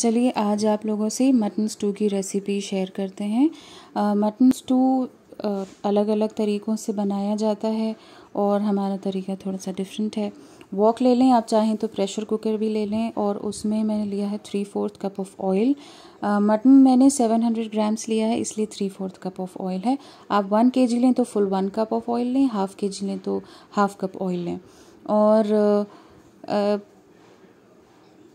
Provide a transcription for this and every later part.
चलिए आज आप लोगों से मटन स्टू की रेसिपी शेयर करते हैं मटन स्टू अलग अलग तरीक़ों से बनाया जाता है और हमारा तरीका थोड़ा सा डिफरेंट है वॉक ले लें आप चाहें तो प्रेशर कुकर भी ले लें और उसमें मैंने लिया है three fourth cup of oil mutton मैंने सेवन हंड्रेड ग्राम्स लिया है इसलिए three fourth cup of oil है आप वन के जी लें तो full one cup of oil लें हाफ़ के जी लें तो हाफ़ कप ऑयल लें और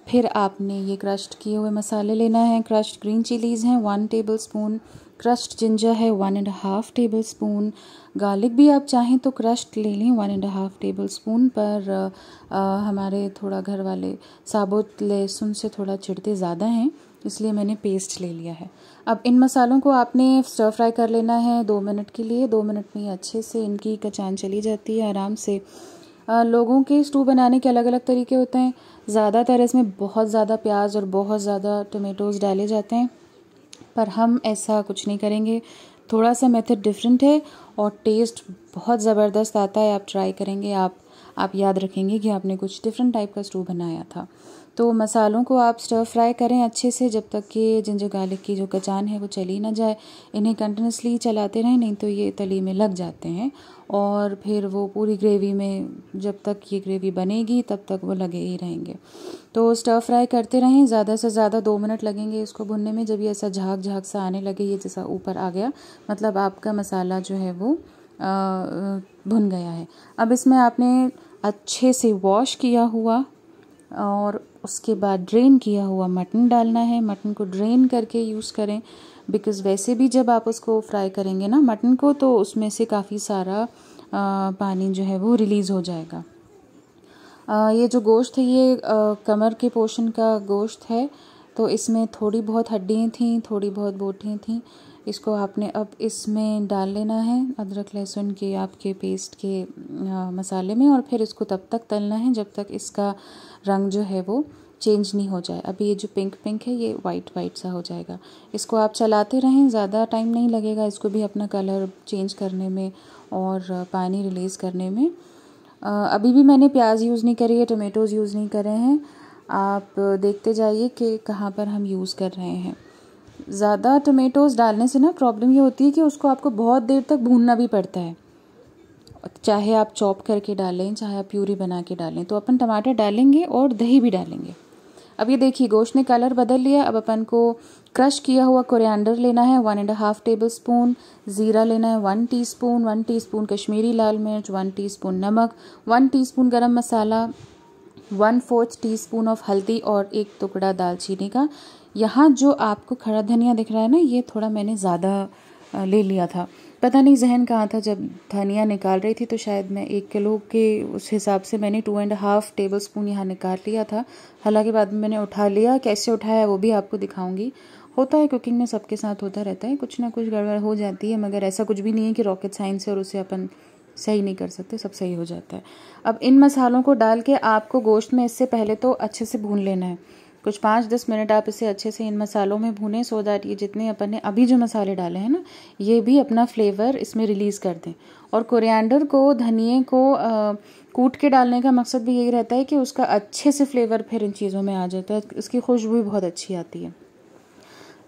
फिर आपने ये क्रश्ड किए हुए मसाले लेना है क्रश्ड ग्रीन चिलीज़ हैं one tablespoon crushed ginger है one and half tablespoon garlic भी आप चाहें तो क्रश्ड ले लें one and half tablespoon पर आ, हमारे थोड़ा घर वाले साबुत लहसुन से थोड़ा छिड़ते ज़्यादा हैं इसलिए मैंने पेस्ट ले लिया है अब इन मसालों को आपने स्टर फ्राई कर लेना है दो मिनट के लिए दो मिनट में अच्छे से इनकी कचान चली जाती है आराम से लोगों के स्टू बनाने के अलग अलग तरीके होते हैं ज़्यादातर इसमें बहुत ज़्यादा प्याज और बहुत ज़्यादा टोमेटोज़ डाले जाते हैं पर हम ऐसा कुछ नहीं करेंगे थोड़ा सा मेथड डिफरेंट है और टेस्ट बहुत ज़बरदस्त आता है आप ट्राई करेंगे आप आप याद रखेंगे कि आपने कुछ डिफरेंट टाइप का स्टू बनाया था तो मसालों को आप स्टर फ्राई करें अच्छे से जब तक कि जिंजर गार्लिक की जो कचान है वो चली ना जाए इन्हें कंटिन्यूसली चलाते रहें नहीं तो ये तली में लग जाते हैं और फिर वो पूरी ग्रेवी में जब तक ये ग्रेवी बनेगी तब तक वो लगे ही रहेंगे तो स्टर फ्राई करते रहें ज़्यादा से ज़्यादा दो मिनट लगेंगे इसको भुनने में जब ये ऐसा झाग झाग सा आने लगे ये जैसा ऊपर आ गया मतलब आपका मसाला जो है वो भुन गया है अब इसमें आपने अच्छे से वॉश किया हुआ और उसके बाद ड्रेन किया हुआ मटन डालना है मटन को ड्रेन करके यूज़ करें बिकॉज़ वैसे भी जब आप उसको फ्राई करेंगे ना मटन को तो उसमें से काफ़ी सारा आ, पानी जो है वो रिलीज़ हो जाएगा आ, ये जो गोश्त है ये आ, कमर के पोर्शन का गोश्त है तो इसमें थोड़ी बहुत हड्डियाँ थी थोड़ी बहुत बोटियाँ थी इसको आपने अब इसमें डाल लेना है अदरक लहसुन के आपके पेस्ट के आ, मसाले में और फिर इसको तब तक तलना है जब तक इसका रंग जो है वो चेंज नहीं हो जाए अभी ये जो पिंक पिंक है ये वाइट वाइट सा हो जाएगा इसको आप चलाते रहें ज़्यादा टाइम नहीं लगेगा इसको भी अपना कलर चेंज करने में और पानी रिलीज़ करने में अभी भी मैंने प्याज यूज़ नहीं करी है टोमेटोज़ यूज़ नहीं करे हैं आप देखते जाइए कि कहाँ पर हम यूज़ कर रहे हैं ज़्यादा टोमेटोज़ डालने से ना प्रॉब्लम ये होती है कि उसको आपको बहुत देर तक भूनना भी पड़ता है चाहे आप चॉप करके डालें चाहे आप प्यूरी बना के डालें तो अपन टमाटर डालेंगे और दही भी डालेंगे अब ये देखिए गोश्त ने कलर बदल लिया अब अपन को क्रश किया हुआ कोरिएंडर लेना है one and half tablespoon ज़ीरा लेना है one teaspoon one teaspoon Kashmiri लाल मिर्च वन टीस्पून नमक one teaspoon garam masala one fourth teaspoon of हल्दी और एक टुकड़ा दालचीनी का यहाँ जो आपको खड़ा धनिया दिख रहा है ना ये थोड़ा मैंने ज़्यादा ले लिया था पता नहीं जहन कहाँ था जब धनिया निकाल रही थी तो शायद मैं एक किलो के उस हिसाब से मैंने two and half tablespoon यहाँ निकाल लिया था हालांकि बाद में मैंने उठा लिया कैसे उठाया वो भी आपको दिखाऊंगी होता है कुकिंग में सबके साथ होता रहता है कुछ ना कुछ गड़बड़ हो जाती है मगर ऐसा कुछ भी नहीं है कि रॉकेट साइंस है और उसे अपन सही नहीं कर सकते सब सही हो जाता है अब इन मसालों को डाल के आपको गोश्त में इससे पहले तो अच्छे से भून लेना है कुछ पाँच दस मिनट आप इसे अच्छे से इन मसालों में भूनें सो दैट ये जितने अपन ने अभी जो मसाले डाले हैं ना ये भी अपना फ्लेवर इसमें रिलीज़ कर दें और कोरिएंडर को धनिए को आ, कूट के डालने का मकसद भी यही रहता है कि उसका अच्छे से फ्लेवर फिर इन चीज़ों में आ जाता तो है उसकी खुशबू भी बहुत अच्छी आती है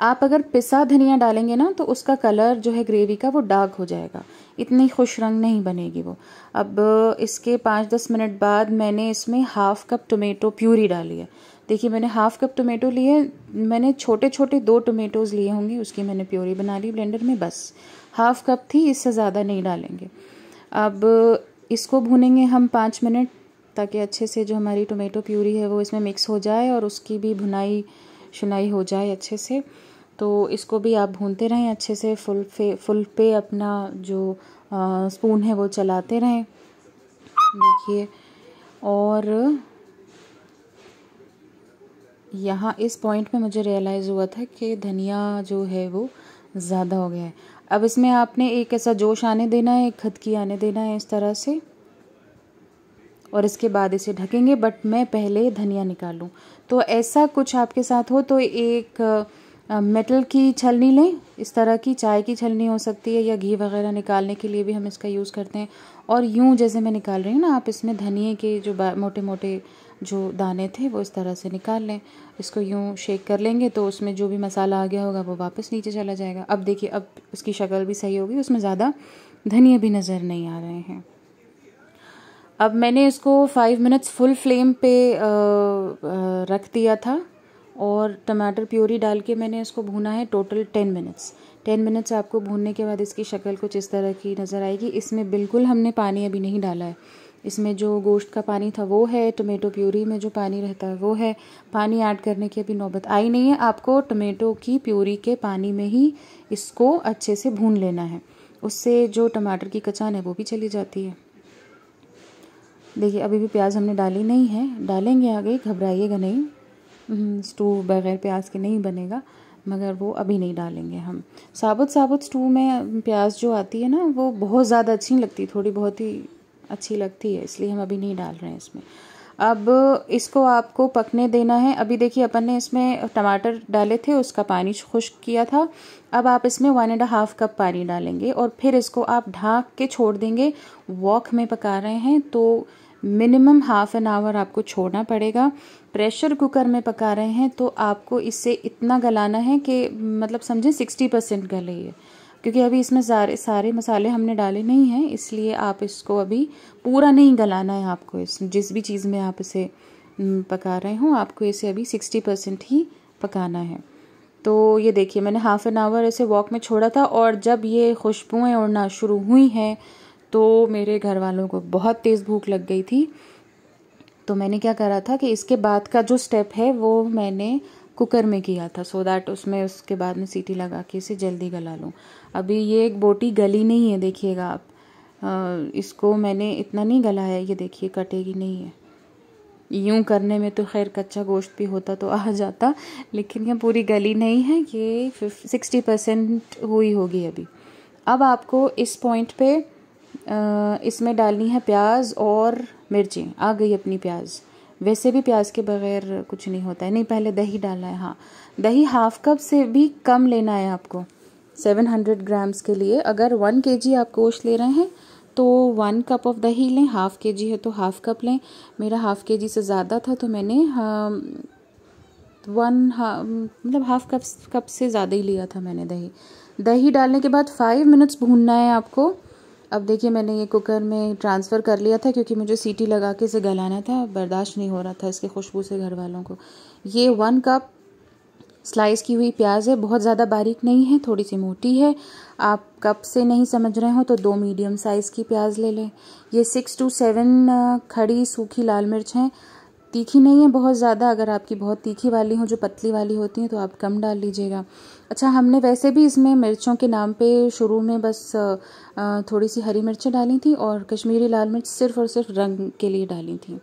आप अगर पिसा धनिया डालेंगे ना तो उसका कलर जो है ग्रेवी का वो डार्क हो जाएगा इतनी खुश रंग नहीं बनेगी वो अब इसके पाँच दस मिनट बाद मैंने इसमें हाफ कप टोमेटो प्यूरी डाली है देखिए मैंने हाफ कप टोमेटो लिए मैंने छोटे छोटे दो टोमेटोज़ लिए होंगे उसकी मैंने प्योरी बना ली ब्लेंडर में बस हाफ कप थी इससे ज़्यादा नहीं डालेंगे अब इसको भूनेंगे हम पाँच मिनट ताकि अच्छे से जो हमारी टोमेटो प्यूरी है वो इसमें मिक्स हो जाए और उसकी भी भुनाई शुनाई हो जाए अच्छे से तो इसको भी आप भूनते रहें अच्छे से फुल पे फुल पे अपना जो आ, स्पून है वो चलाते रहें देखिए और यहाँ इस पॉइंट में मुझे रियलाइज़ हुआ था कि धनिया जो है वो ज़्यादा हो गया है अब इसमें आपने एक ऐसा जोश आने देना है एक खदकी आने देना है इस तरह से और इसके बाद इसे ढकेंगे बट मैं पहले धनिया निकालूं तो ऐसा कुछ आपके साथ हो तो एक मेटल की छलनी लें इस तरह की चाय की छलनी हो सकती है या घी वगैरह निकालने के लिए भी हम इसका यूज़ करते हैं और यूं जैसे मैं निकाल रही हूँ ना आप इसमें धनिए के जो मोटे मोटे जो दाने थे वो इस तरह से निकाल लें इसको यूँ शेक कर लेंगे तो उसमें जो भी मसाला आ गया होगा वो वापस नीचे चला जाएगा अब देखिए अब उसकी शक्ल भी सही होगी उसमें ज़्यादा धनिया भी नज़र नहीं आ रहे हैं अब मैंने इसको फाइव मिनट्स फुल फ्लेम पे रख दिया था और टमाटर प्योरी डाल के मैंने इसको भूना है total ten minutes ten minutes आपको भूनने के बाद इसकी शक्ल कुछ इस तरह की नज़र आएगी इसमें बिल्कुल हमने पानी अभी नहीं डाला है इसमें जो गोश्त का पानी था वो है टोमेटो प्यूरी में जो पानी रहता है वो है पानी ऐड करने की अभी नौबत आई नहीं है आपको टोमेटो की प्यूरी के पानी में ही इसको अच्छे से भून लेना है उससे जो टमाटर की कचान है वो भी चली जाती है देखिए अभी भी प्याज हमने डाली नहीं है डालेंगे आगे घबराइएगा नहीं स्टू हम्म, बगैर प्याज के नहीं बनेगा मगर वो अभी नहीं डालेंगे हम साबुत साबुत स्टू में प्याज जो आती है ना वो बहुत ज़्यादा अच्छी लगती थोड़ी बहुत ही अच्छी लगती है इसलिए हम अभी नहीं डाल रहे हैं इसमें अब इसको आपको पकने देना है अभी देखिए अपन ने इसमें टमाटर डाले थे उसका पानी खुश्क किया था अब आप इसमें वन एंड हाफ कप पानी डालेंगे और फिर इसको आप ढाक के छोड़ देंगे वॉक में पका रहे हैं तो मिनिमम हाफ एन आवर आपको छोड़ना पड़ेगा प्रेशर कुकर में पका रहे हैं तो आपको इसे इतना गलाना है कि मतलब समझें सिक्सटी परसेंट गले ये क्योंकि अभी इसमें सारे सारे मसाले हमने डाले नहीं हैं इसलिए आप इसको अभी पूरा नहीं गलाना है आपको इस जिस भी चीज़ में आप इसे पका रहे हो आपको इसे अभी सिक्सटी परसेंट ही पकाना है तो ये देखिए मैंने हाफ़ एन आवर ऐसे वॉक में छोड़ा था और जब ये खुशबुएँ उड़ना शुरू हुई हैं तो मेरे घर वालों को बहुत तेज़ भूख लग गई थी तो मैंने क्या करा था कि इसके बाद का जो स्टेप है वो मैंने कुकर में किया था सो so दैट उसमें उसके बाद में सीटी लगा के इसे जल्दी गला लूँ अभी ये एक बोटी गली नहीं है देखिएगा आप इसको मैंने इतना नहीं गला है ये देखिए कटेगी नहीं है यूं करने में तो खैर कच्चा गोश्त भी होता तो आ जाता लेकिन यह पूरी गली नहीं है ये सिक्सटी परसेंट हुई होगी अभी अब आपको इस पॉइंट पे इसमें डालनी है प्याज और मिर्ची आ गई अपनी प्याज वैसे भी प्याज के बगैर कुछ नहीं होता है नहीं पहले दही डालना है हाँ दही हाफ कप से भी कम लेना है आपको 700 ग्राम्स के लिए अगर वन के जी आप गोश्त ले रहे हैं तो वन कप ऑफ दही लें हाफ़ के जी है तो हाफ़ कप लें मेरा हाफ़ के जी से ज़्यादा था तो मैंने वन हाँ मतलब हाफ़ कप कप से ज़्यादा ही लिया था मैंने दही दही डालने के बाद फाइव मिनट्स भूनना है आपको अब देखिए मैंने ये कुकर में ट्रांसफ़र कर लिया था क्योंकि मुझे सीटी लगा के इसे गलाना था बर्दाश्त नहीं हो रहा था इसके खुशबू से घर वालों को ये वन कप स्लाइस की हुई प्याज है बहुत ज़्यादा बारीक नहीं है थोड़ी सी मोटी है आप कप से नहीं समझ रहे हो तो दो मीडियम साइज़ की प्याज ले लें ये सिक्स टू सेवन खड़ी सूखी लाल मिर्च हैं तीखी नहीं है बहुत ज़्यादा अगर आपकी बहुत तीखी वाली हो जो पतली वाली होती हैं तो आप कम डाल लीजिएगा अच्छा हमने वैसे भी इसमें मिर्चों के नाम पे शुरू में बस थोड़ी सी हरी मिर्चें डाली थी और कश्मीरी लाल मिर्च सिर्फ़ और सिर्फ रंग के लिए डाली थी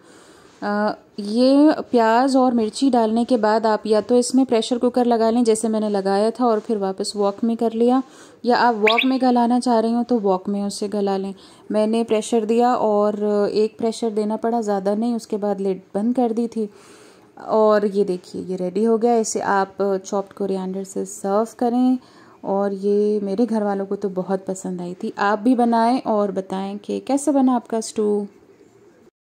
ये प्याज और मिर्ची डालने के बाद आप या तो इसमें प्रेशर कुकर लगा लें जैसे मैंने लगाया था और फिर वापस वॉक में कर लिया या आप वॉक में गलाना चाह रही हो तो वॉक में उसे गला लें मैंने प्रेशर दिया और एक प्रेशर देना पड़ा ज़्यादा नहीं उसके बाद लेट बंद कर दी थी और ये देखिए ये रेडी हो गया इसे आप चॉप्ड कोरिएंडर से सर्व करें और ये मेरे घर वालों को तो बहुत पसंद आई थी आप भी बनाएं और बताएं कि कैसे बना आपका स्टू